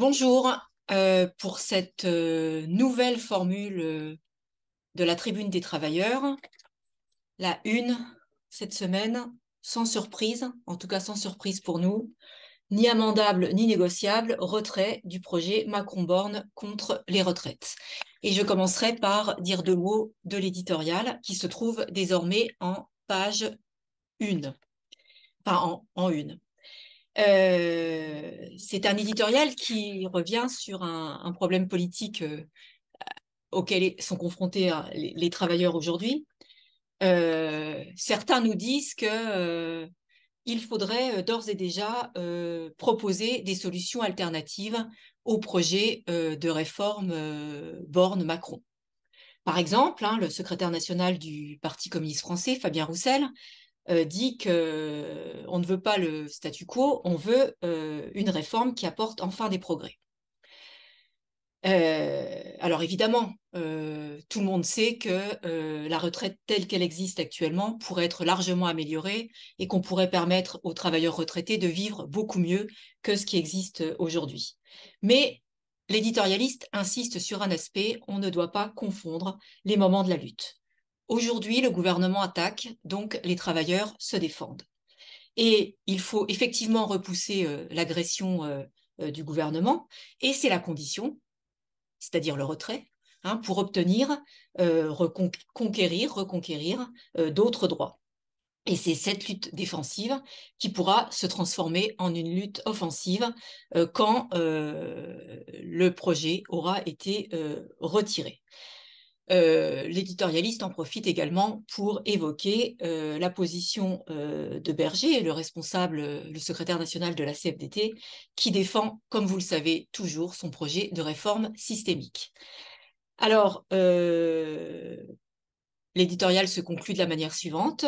Bonjour euh, pour cette euh, nouvelle formule euh, de la Tribune des Travailleurs. La une cette semaine, sans surprise, en tout cas sans surprise pour nous, ni amendable ni négociable, retrait du projet Macron-Borne contre les retraites. Et je commencerai par dire deux mots de l'éditorial qui se trouve désormais en page une, Enfin, en une. Euh, c'est un éditorial qui revient sur un, problème politique euh, auquel sont confrontés euh, les, travailleurs aujourd'hui. certains nous disent qu'il il faudrait d'ores et déjà proposer des solutions alternatives au projet de réforme Borne-Macron. Par exemple, hein, le secrétaire national du Parti communiste français, Fabien Roussel, euh, dit qu'on euh, ne veut pas le statu quo, on veut euh, une réforme qui apporte enfin des progrès. alors évidemment, tout le monde sait que la retraite telle qu'elle existe actuellement pourrait être largement améliorée et qu'on pourrait permettre aux travailleurs retraités de vivre beaucoup mieux que ce qui existe aujourd'hui. Mais l'éditorialiste insiste sur un aspect, on ne doit pas confondre les moments de la lutte. Aujourd'hui, le gouvernement attaque, donc les travailleurs se défendent. Et il faut effectivement repousser euh, l'agression euh, euh, du gouvernement, et c'est la condition, c'est-à-dire le retrait, hein, pour obtenir, reconquérir, reconquérir d'autres droits. Et c'est cette lutte défensive qui pourra se transformer en une lutte offensive quand le projet aura été retiré. Euh, l'éditorialiste en profite également pour évoquer euh, la position euh, de Berger, le responsable, le secrétaire national de la CFDT, qui défend, comme vous le savez toujours, son projet de réforme systémique. Alors, l'éditorial se conclut de la manière suivante.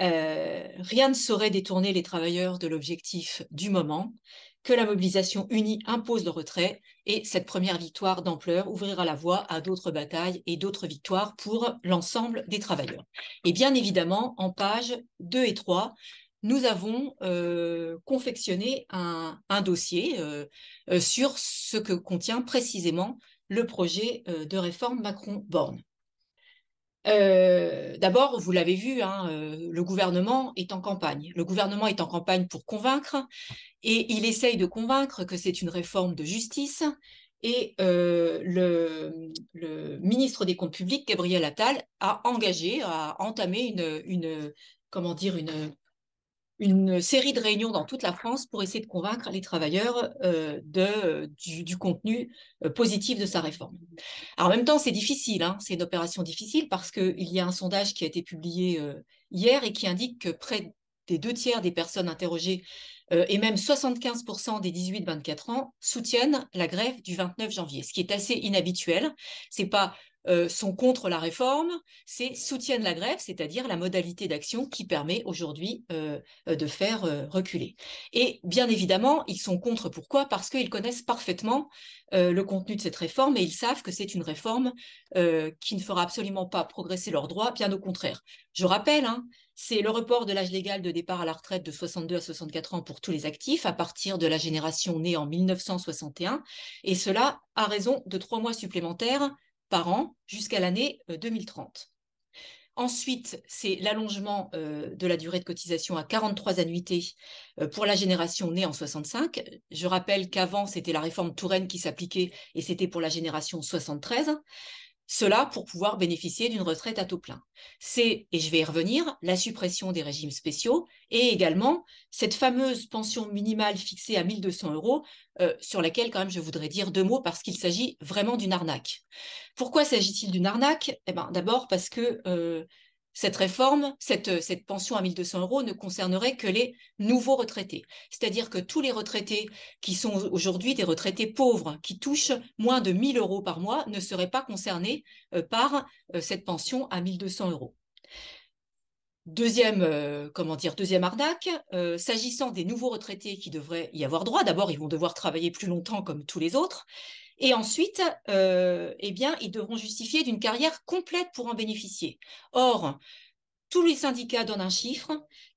Euh, rien ne saurait détourner les travailleurs de l'objectif du moment, que la mobilisation unie impose le retrait, et cette première victoire d'ampleur ouvrira la voie à d'autres batailles et d'autres victoires pour l'ensemble des travailleurs. Et bien évidemment, en pages 2 et 3, nous avons euh, confectionné un, dossier euh, sur ce que contient précisément le projet de réforme Macron-Borne. Euh, d'abord, vous l'avez vu, hein, euh, le gouvernement est en campagne. Le gouvernement est en campagne pour convaincre et il essaye de convaincre que c'est une réforme de justice. Et euh, le, ministre des Comptes publics, Gabriel Attal, a engagé, a entamé une, une comment dire, une, une série de réunions dans toute la France pour essayer de convaincre les travailleurs euh, du, contenu euh, positif de sa réforme. en même temps, c'est difficile, hein. c'est une opération difficile parce qu'il y a un sondage qui a été publié euh, hier et qui indique que près des deux tiers des personnes interrogées et même 75% des 18-24 ans soutiennent la grève du 29 janvier, ce qui est assez inhabituel. C'est pas euh, sont contre la réforme, c'est soutiennent la grève, c'est-à-dire la modalité d'action qui permet aujourd'hui euh, de faire euh, reculer. Et bien évidemment, ils sont contre pourquoi Parce qu'ils connaissent parfaitement le contenu de cette réforme et ils savent que c'est une réforme qui ne fera absolument pas progresser leurs droits, bien au contraire. Je rappelle, hein, c'est le report de l'âge légal de départ à la retraite de 62 à 64 ans pour tous les actifs à partir de la génération née en 1961, et cela à raison de trois mois supplémentaires par an jusqu'à l'année 2030. Euh, Ensuite, c'est l'allongement euh, de la durée de cotisation à 43 annuités euh, pour la génération née en 65. Je rappelle qu'avant, c'était la réforme Touraine qui s'appliquait et c'était pour la génération 73. Cela pour pouvoir bénéficier d'une retraite à taux plein. C'est, et je vais y revenir, la suppression des régimes spéciaux et également cette fameuse pension minimale fixée à 1200 euros, euh, sur laquelle quand même je voudrais dire deux mots parce qu'il s'agit vraiment d'une arnaque. Pourquoi s'agit-il d'une arnaque Eh ben, d'abord parce que euh, cette réforme, cette, euh, pension à 1200 euros ne concernerait que les nouveaux retraités, c'est-à-dire que tous les retraités qui sont aujourd'hui des retraités pauvres, qui touchent moins de 1000 euros par mois, ne seraient pas concernés euh, par euh, cette pension à 1200 euros. Deuxième, comment dire, deuxième arnaque, s'agissant des nouveaux retraités qui devraient y avoir droit, d'abord ils vont devoir travailler plus longtemps comme tous les autres, et ensuite, euh, eh bien, ils devront justifier d'une carrière complète pour en bénéficier. Or, tous les syndicats donnent un chiffre.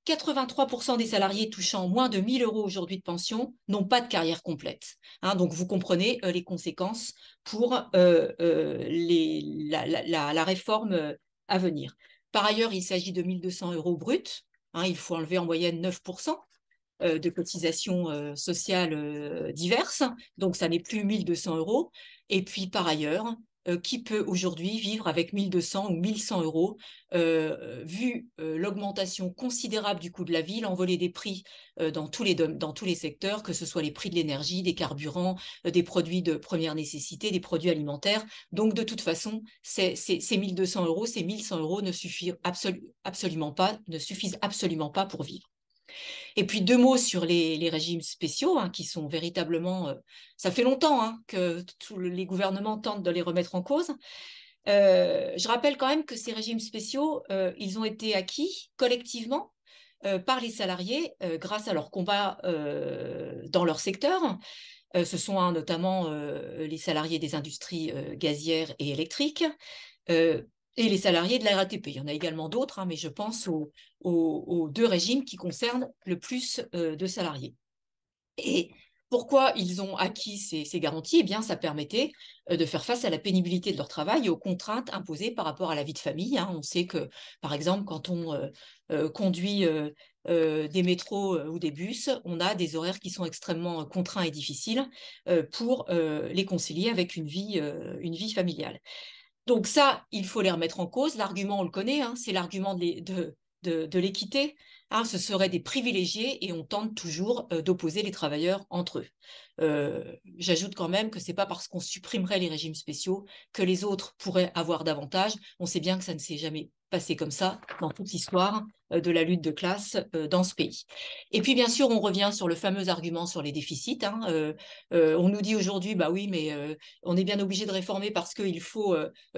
83% des salariés touchant moins de 1000 euros aujourd'hui de pension n'ont pas de carrière complète. Hein, donc vous comprenez euh, les conséquences pour euh, la, réforme à venir. Par ailleurs, il s'agit de 1200 euros bruts. Hein, il faut enlever en moyenne 9%. Euh, de cotisations euh, sociales euh, diverses, donc ça n'est plus 1200 euros. Et puis par ailleurs, qui peut aujourd'hui vivre avec 1200 ou 1100 euros, vu l'augmentation considérable du coût de la vie, l'envolée des prix dans, tous les, dans tous les secteurs, que ce soit les prix de l'énergie, des carburants, des produits de première nécessité, des produits alimentaires. Donc, de toute façon, ces, ces, 200 1200 euros, ces 1100 euros ne suffisent absolument pas, ne suffisent absolument pas pour vivre. Et puis deux mots sur les, régimes spéciaux, hein, qui sont véritablement... Euh, ça fait longtemps hein, que tous les gouvernements tentent de les remettre en cause. Euh, je rappelle quand même que ces régimes spéciaux, euh, ils ont été acquis collectivement par les salariés grâce à leur combat dans leur secteur. ce sont hein, notamment les salariés des industries gazières et électriques et les salariés de la RATP. Il y en a également d'autres, hein, mais je pense aux, deux régimes qui concernent le plus euh, de salariés. Et pourquoi ils ont acquis ces, garanties Eh bien, ça permettait euh, de faire face à la pénibilité de leur travail et aux contraintes imposées par rapport à la vie de famille. Hein. On sait que, par exemple, quand on euh, conduit des métros ou des bus, on a des horaires qui sont extrêmement contraints et difficiles pour les concilier avec une vie familiale. Donc ça, il faut les remettre en cause. L'argument, on le connaît, hein, c'est l'argument de, l'équité. Hein. ce seraient des privilégiés et on tente toujours euh, d'opposer les travailleurs entre eux. Euh, j'ajoute quand même que ce n'est pas parce qu'on supprimerait les régimes spéciaux que les autres pourraient avoir davantage. On sait bien que ça ne s'est jamais passé comme ça dans toute l'histoire. Euh, de la lutte de classe euh, dans ce pays. Et puis, bien sûr, on revient sur le fameux argument sur les déficits. Hein, euh, on nous dit aujourd'hui, bah oui, mais on est bien obligé de réformer parce qu'il faut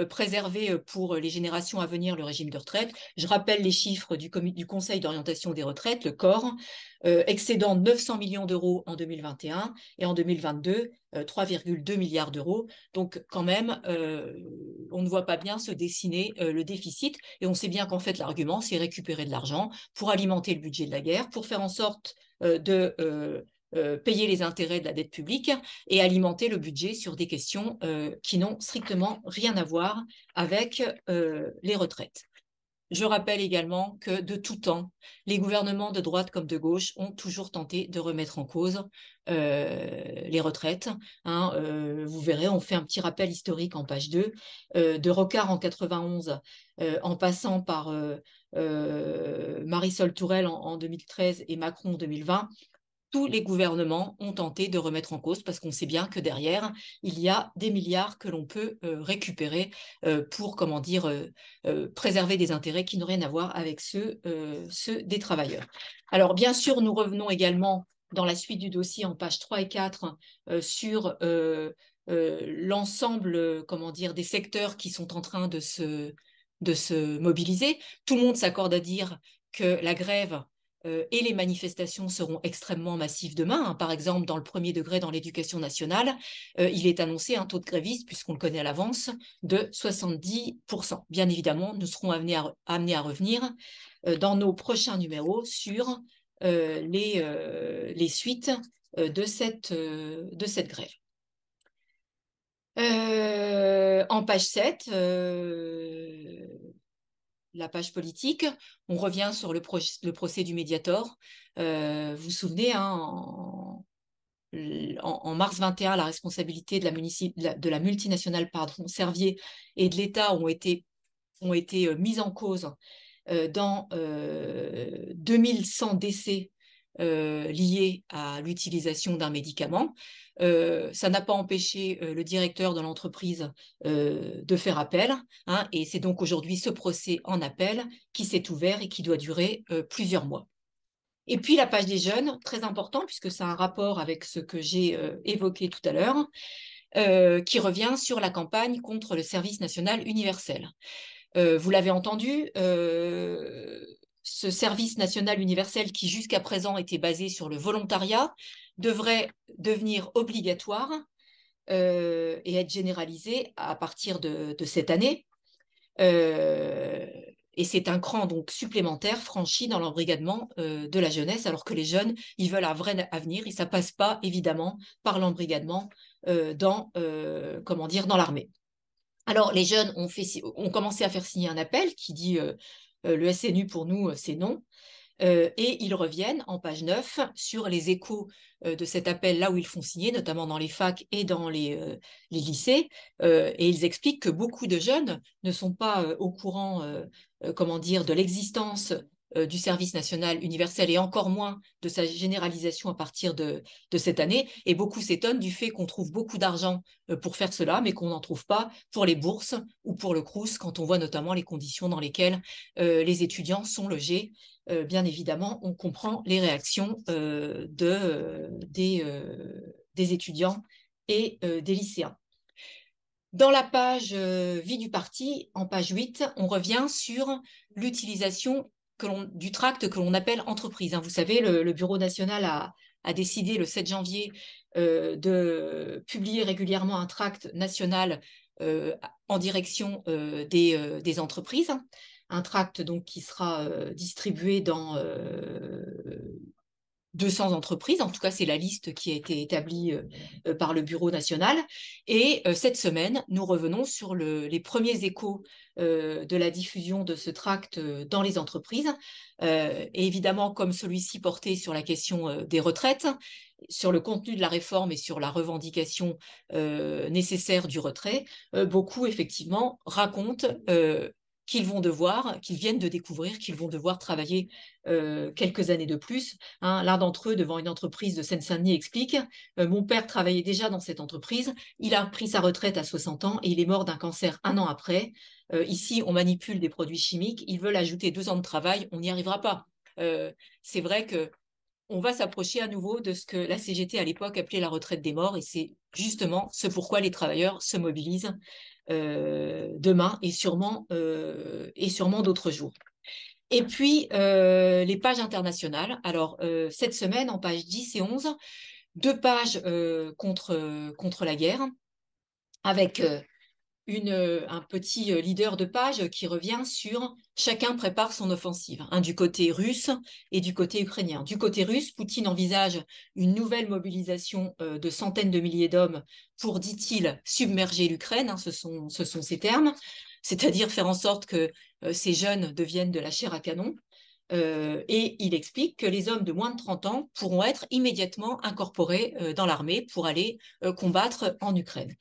préserver pour les générations à venir le régime de retraite. Je rappelle les chiffres du, Conseil d'orientation des retraites, le COR, excédant 900 millions d'euros en 2021 et en 2022, 3,2 milliards d'euros. Donc quand même, on ne voit pas bien se dessiner le déficit et on sait bien qu'en fait l'argument, c'est récupérer de l'argent pour alimenter le budget de la guerre, pour faire en sorte euh, de euh, euh, payer les intérêts de la dette publique et alimenter le budget sur des questions qui n'ont strictement rien à voir avec les retraites. Je rappelle également que de tout temps, les gouvernements de droite comme de gauche ont toujours tenté de remettre en cause euh, les retraites. Hein, euh, vous verrez, on fait un petit rappel historique en page 2, euh, de Rocard en 91, en passant par Marisol Tourelle en 2013 et Macron en 2020 tous les gouvernements ont tenté de remettre en cause parce qu'on sait bien que derrière, il y a des milliards que l'on peut euh, récupérer euh, pour, comment dire, euh, préserver des intérêts qui n'ont rien à voir avec ceux, des travailleurs. Alors, bien sûr, nous revenons également dans la suite du dossier en page 3 et 4 sur... l'ensemble comment dire des secteurs qui sont en train de se de se mobiliser tout le monde s'accorde à dire que la grève euh, et les manifestations seront extrêmement massives demain. Hein. Par exemple, dans le premier degré, dans l'éducation nationale, euh, il est annoncé un taux de grévistes, puisqu'on le connaît à l'avance, de 70%. Bien évidemment, nous serons amenés à, à revenir euh, dans nos prochains numéros sur les, les suites de, cette, grève. en page 7, la page politique, on revient sur le, procès du Mediator. Euh, vous vous souvenez, hein, en, mars 21, la responsabilité de la, multinationale Servier et de l'État ont été, ont été euh, mises en cause euh, dans 2100 décès euh, liées à l'utilisation d'un médicament. Euh, ça n'a pas empêché euh, le directeur de l'entreprise euh, de faire appel, hein, et c'est donc aujourd'hui ce procès en appel qui s'est ouvert et qui doit durer plusieurs mois. Et puis la page des jeunes, très important puisque c'est un rapport avec ce que j'ai évoqué tout à l'heure. qui revient sur la campagne contre le service national universel. vous l'avez entendu, ce service national universel qui jusqu'à présent était basé sur le volontariat devrait devenir obligatoire euh, et être généralisé à partir de, cette année. Euh, et c'est un cran donc supplémentaire franchi dans l'embrigadement euh, de la jeunesse, alors que les jeunes, ils veulent un vrai avenir et ça passe pas évidemment par l'embrigadement dans comment dire dans l'armée. Alors les jeunes ont commencé à faire signer un appel qui dit euh, le SNU pour nous, euh, c'est non. Euh, et ils reviennent en page 9 sur les échos de cet appel là où ils font signer, notamment dans les facs et dans les, les lycées. et ils expliquent que beaucoup de jeunes ne sont pas au courant, comment dire, de l'existence euh, du service national universel et encore moins de sa généralisation à partir de, cette année. Et beaucoup s'étonnent du fait qu'on trouve beaucoup d'argent euh, pour faire cela, mais qu'on n'en trouve pas pour les bourses ou pour le CRUS, quand on voit notamment les conditions dans lesquelles euh, les étudiants sont logés. bien évidemment, on comprend les réactions des, étudiants et des lycéens. Dans la page Vie du parti, en page 8, on revient sur l'utilisation du tract que l'on appelle entreprise. Hein. Vous savez, le, Bureau national a, décidé le 7 janvier euh, de publier régulièrement un tract national euh, en direction euh, des, des, entreprises. Hein. Un tract donc qui sera distribué dans 200 entreprises, en tout cas c'est la liste qui a été établie euh, euh, par le Bureau national. Et euh, cette semaine, nous revenons sur les premiers échos de la diffusion de ce tract dans les entreprises. et évidemment, comme celui-ci portait sur la question des retraites, sur le contenu de la réforme et sur la revendication nécessaire du retrait, beaucoup effectivement racontent qu'ils vont devoir, qu'ils viennent de découvrir, qu'ils vont devoir travailler euh, quelques années de plus. Hein. L'un d'entre eux, devant une entreprise de Seine-Saint-Denis, explique euh, Mon père travaillait déjà dans cette entreprise, il a pris sa retraite à 60 ans et il est mort d'un cancer un an après. Euh, ici, on manipule des produits chimiques, ils veulent ajouter deux ans de travail, on n'y arrivera pas. c'est vrai que on va s'approcher à nouveau de ce que la CGT à l'époque appelait la retraite des morts, et c'est justement ce pourquoi les travailleurs se mobilisent euh, demain et sûrement, euh, et sûrement d'autres jours. Et puis, euh, les pages internationales. Alors, cette semaine, en page 10 et 11, deux pages contre, contre la guerre, avec euh, un petit euh, leader de page qui revient sur chacun prépare son offensive, hein, du côté russe et du côté ukrainien. Du côté russe, Poutine envisage une nouvelle mobilisation euh, de centaines de milliers d'hommes pour, dit-il, submerger l'Ukraine, hein, ce, sont, ce ses termes, c'est-à-dire faire en sorte que ces jeunes deviennent de la chair à canon. et il explique que les hommes de moins de 30 ans pourront être immédiatement incorporés dans l'armée pour aller combattre en Ukraine.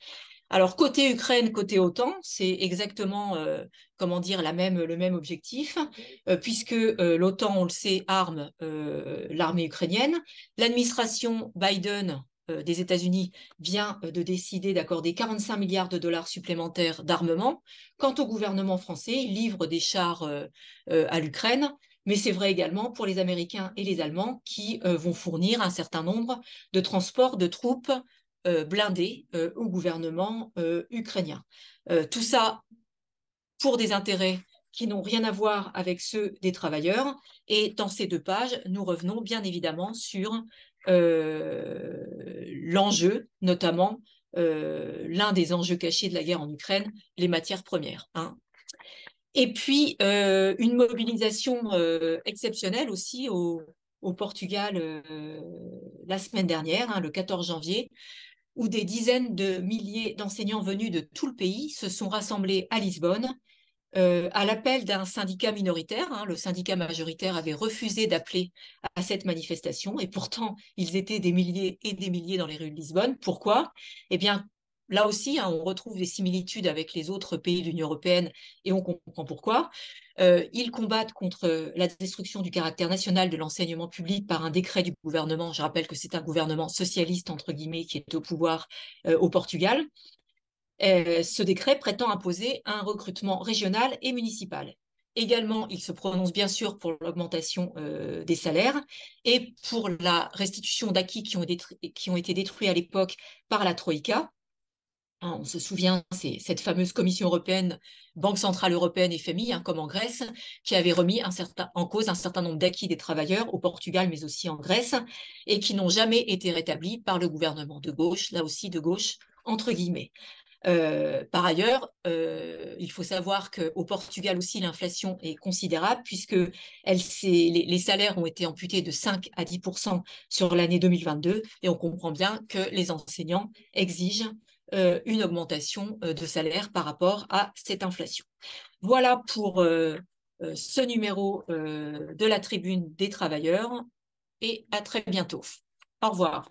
Alors côté Ukraine, côté OTAN, c'est exactement euh, comment dire le même objectif, euh, puisque euh, l'OTAN, on le sait, arme l'armée ukrainienne. L'administration Biden des États-Unis vient de décider d'accorder 45 milliards de dollars supplémentaires d'armement. Quant au gouvernement français, il livre des chars à l'Ukraine mais c'est vrai également pour les Américains et les Allemands qui vont fournir un certain nombre de transports de troupes euh, blindés euh, au gouvernement euh, ukrainien. tout ça pour des intérêts qui n'ont rien à voir avec ceux des travailleurs. Et dans ces deux pages, nous revenons bien évidemment sur l'enjeu, notamment l'un des enjeux cachés de la guerre en Ukraine, les matières premières. Hein. Et puis, une mobilisation exceptionnelle aussi au, Portugal la semaine dernière, hein, le 14 janvier, où des dizaines de milliers d'enseignants venus de tout le pays se sont rassemblés à Lisbonne euh, à l'appel d'un syndicat minoritaire. Hein. le syndicat majoritaire avait refusé d'appeler à cette manifestation et pourtant ils étaient des milliers et des milliers dans les rues de Lisbonne. Pourquoi Eh bien, Là aussi, hein, on retrouve des similitudes avec les autres pays de l'Union européenne et on comprend pourquoi. Euh, ils combattent contre euh, la destruction du caractère national de l'enseignement public par un décret du gouvernement. Je rappelle que c'est un gouvernement socialiste, entre guillemets, qui est au pouvoir euh, au Portugal. ce décret prétend imposer un recrutement régional et municipal. Également, il se prononce bien sûr pour l'augmentation des salaires et pour la restitution d'acquis qui, qui, ont été détruits à l'époque par la Troïka, Hein, on se souvient, c'est cette fameuse Commission européenne, Banque centrale européenne et FMI, hein, comme en Grèce, qui avait remis en cause un certain nombre d'acquis des travailleurs au Portugal, mais aussi en Grèce, et qui n'ont jamais été rétablis par le gouvernement de gauche, là aussi de gauche, entre guillemets. Euh, par ailleurs, euh, il faut savoir qu'au Portugal aussi, l'inflation est considérable puisque les, les, salaires ont été amputés de 5 à 10 sur l'année 2022 et on comprend bien que les enseignants exigent euh, une augmentation euh, de salaire par rapport à cette inflation. Voilà pour euh, ce numéro de la tribune des travailleurs et à très bientôt. Au revoir.